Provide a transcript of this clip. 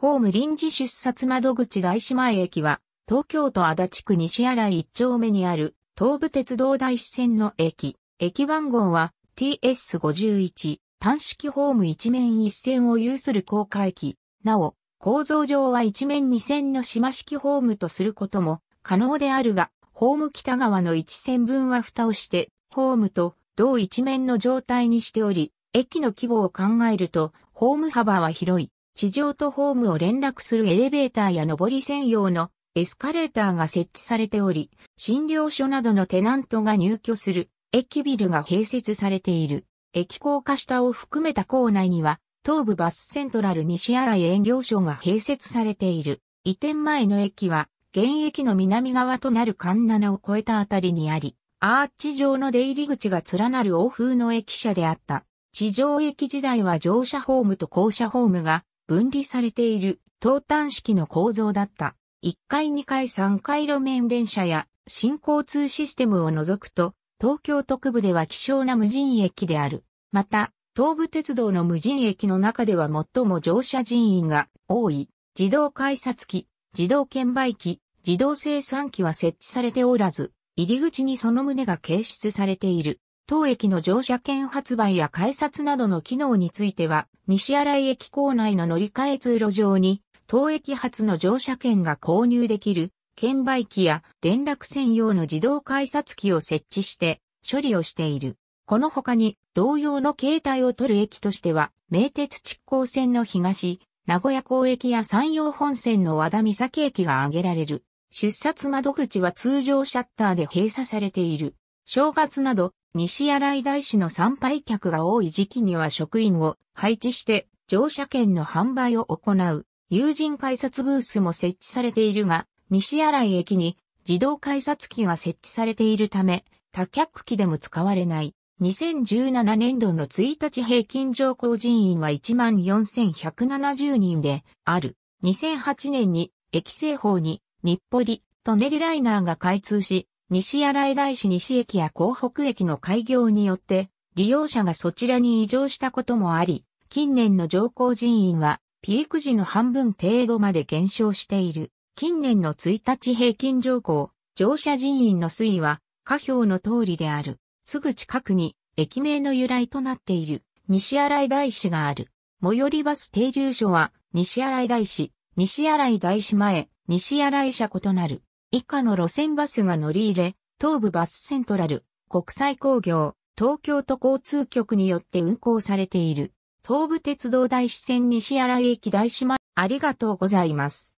ホーム臨時出札窓口大師前駅は、東京都足立区西新井一丁目にある、東武鉄道大師線の駅。駅番号は TS51、単式ホーム一面一線を有する高架駅。なお、構造上は一面二線の島式ホームとすることも可能であるが、ホーム北側の一線分は蓋をして、ホームと同一面の状態にしており、駅の規模を考えると、ホーム幅は広い。地上とホームを連絡するエレベーターや上り専用のエスカレーターが設置されており、診療所などのテナントが入居する駅ビルが併設されている。駅高架下を含めた構内には、東武バスセントラル西新井営業所が併設されている。移転前の駅は、現役の南側となる環七を越えたあたりにあり、アーチ状の出入り口が連なる欧風の駅舎であった。地上駅時代は乗車ホームと降車ホームが分離されている東端式の構造だった。1階2階3階路面電車や新交通システムを除くと、東京特部では希少な無人駅である。また、東武鉄道の無人駅の中では最も乗車人員が多い。自動改札機、自動券売機、自動生産機は設置されておらず、入り口にその旨が掲出されている。当駅の乗車券発売や改札などの機能については、西新井駅構内の乗り換え通路上に、当駅発の乗車券が購入できる、券売機や連絡専用の自動改札機を設置して、処理をしている。この他に、同様の形態を取る駅としては、名鉄築港線の東、名古屋港駅や山陽本線の和田岬駅が挙げられる。出札窓口は通常シャッターで閉鎖されている。正月など、西新井大師の参拝客が多い時期には職員を配置して乗車券の販売を行う友人改札ブースも設置されているが、西新井駅に自動改札機が設置されているため、多客機でも使われない。2017年度の1日平均乗降人員は14,170人である。2008年に駅西方に日暮里、舎人ライナーが開通し、西新井大師西駅や港北駅の開業によって、利用者がそちらに移乗したこともあり、近年の乗降人員は、ピーク時の半分程度まで減少している。近年の1日平均乗降、乗車人員の推移は、下表の通りである。すぐ近くに、駅名の由来となっている、西新井大師がある。最寄りバス停留所は、西新井大師、西新井大師前、西新井社異なる。以下の路線バスが乗り入れ、東武バスセントラル、国際工業、東京都交通局によって運行されている。東武鉄道大師線西新井駅大島、ありがとうございます。